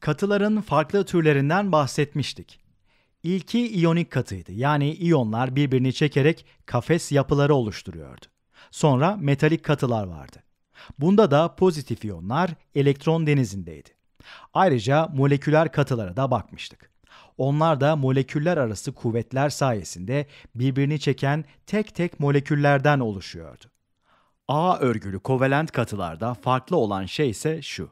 Katıların farklı türlerinden bahsetmiştik. İlki iyonik katıydı. Yani iyonlar birbirini çekerek kafes yapıları oluşturuyordu. Sonra metalik katılar vardı. Bunda da pozitif iyonlar elektron denizindeydi. Ayrıca moleküler katılara da bakmıştık. Onlar da moleküller arası kuvvetler sayesinde birbirini çeken tek tek moleküllerden oluşuyordu. A örgülü kovalent katılarda farklı olan şey ise şu.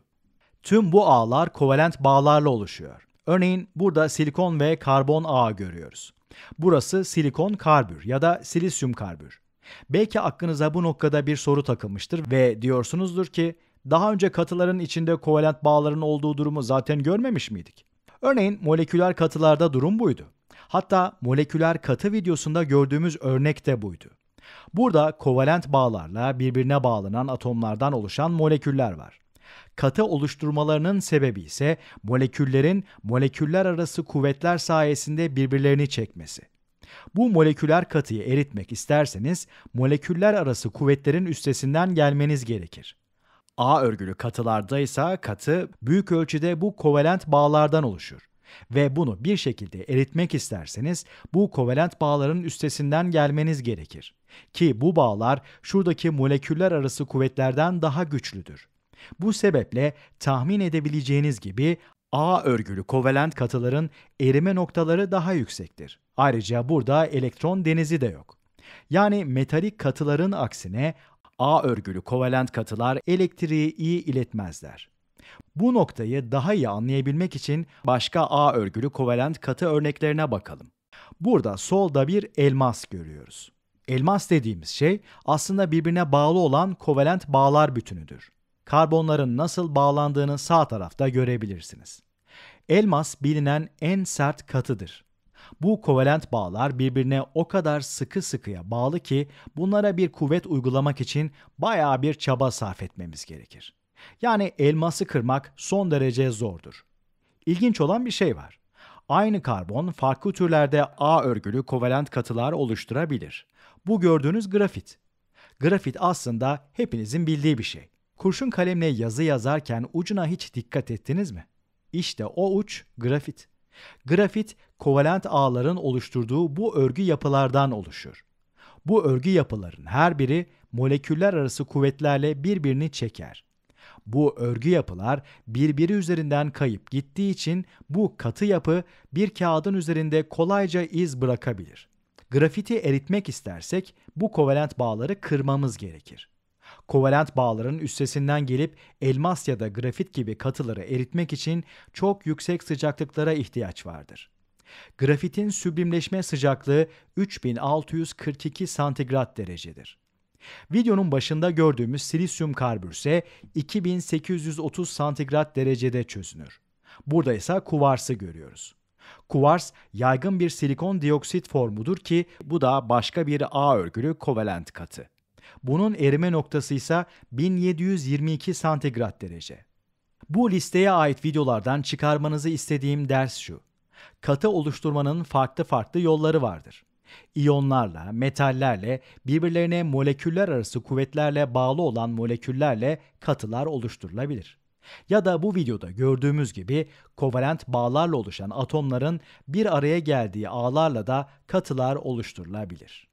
Tüm bu ağlar kovalent bağlarla oluşuyor. Örneğin burada silikon ve karbon ağı görüyoruz. Burası silikon karbür ya da silisyum karbür. Belki aklınıza bu noktada bir soru takılmıştır ve diyorsunuzdur ki daha önce katıların içinde kovalent bağların olduğu durumu zaten görmemiş miydik? Örneğin moleküler katılarda durum buydu. Hatta moleküler katı videosunda gördüğümüz örnek de buydu. Burada kovalent bağlarla birbirine bağlanan atomlardan oluşan moleküller var. Katı oluşturmalarının sebebi ise moleküllerin moleküller arası kuvvetler sayesinde birbirlerini çekmesi. Bu moleküler katıyı eritmek isterseniz moleküller arası kuvvetlerin üstesinden gelmeniz gerekir. A örgülü katılarda ise katı büyük ölçüde bu kovalent bağlardan oluşur ve bunu bir şekilde eritmek isterseniz bu kovalent bağların üstesinden gelmeniz gerekir. Ki bu bağlar şuradaki moleküller arası kuvvetlerden daha güçlüdür. Bu sebeple tahmin edebileceğiniz gibi A örgülü kovalent katıların erime noktaları daha yüksektir. Ayrıca burada elektron denizi de yok. Yani metalik katıların aksine A örgülü kovalent katılar elektriği iyi iletmezler. Bu noktayı daha iyi anlayabilmek için başka A örgülü kovalent katı örneklerine bakalım. Burada solda bir elmas görüyoruz. Elmas dediğimiz şey aslında birbirine bağlı olan kovalent bağlar bütünüdür karbonların nasıl bağlandığını sağ tarafta görebilirsiniz. Elmas bilinen en sert katıdır. Bu kovalent bağlar birbirine o kadar sıkı sıkıya bağlı ki bunlara bir kuvvet uygulamak için baya bir çaba sarf etmemiz gerekir. Yani elması kırmak son derece zordur. İlginç olan bir şey var. Aynı karbon farklı türlerde A örgülü kovalent katılar oluşturabilir. Bu gördüğünüz grafit. Grafit aslında hepinizin bildiği bir şey. Kurşun kalemle yazı yazarken ucuna hiç dikkat ettiniz mi? İşte o uç grafit. Grafit, kovalent ağların oluşturduğu bu örgü yapılardan oluşur. Bu örgü yapıların her biri moleküller arası kuvvetlerle birbirini çeker. Bu örgü yapılar birbiri üzerinden kayıp gittiği için bu katı yapı bir kağıdın üzerinde kolayca iz bırakabilir. Grafiti eritmek istersek bu kovalent bağları kırmamız gerekir kovalent bağların üstesinden gelip elmas ya da grafit gibi katıları eritmek için çok yüksek sıcaklıklara ihtiyaç vardır. Grafitin süblimleşme sıcaklığı 3642 santigrat derecedir. Videonun başında gördüğümüz silisyum karbürse 2830 santigrat derecede çözünür. Burada ise kuvarsı görüyoruz. Kuvars yaygın bir silikon dioksit formudur ki bu da başka bir A örgülü kovalent katı. Bunun erime noktası ise 1722 santigrat derece. Bu listeye ait videolardan çıkarmanızı istediğim ders şu. Katı oluşturmanın farklı farklı yolları vardır. İyonlarla, metallerle, birbirlerine moleküller arası kuvvetlerle bağlı olan moleküllerle katılar oluşturulabilir. Ya da bu videoda gördüğümüz gibi kovalent bağlarla oluşan atomların bir araya geldiği ağlarla da katılar oluşturulabilir.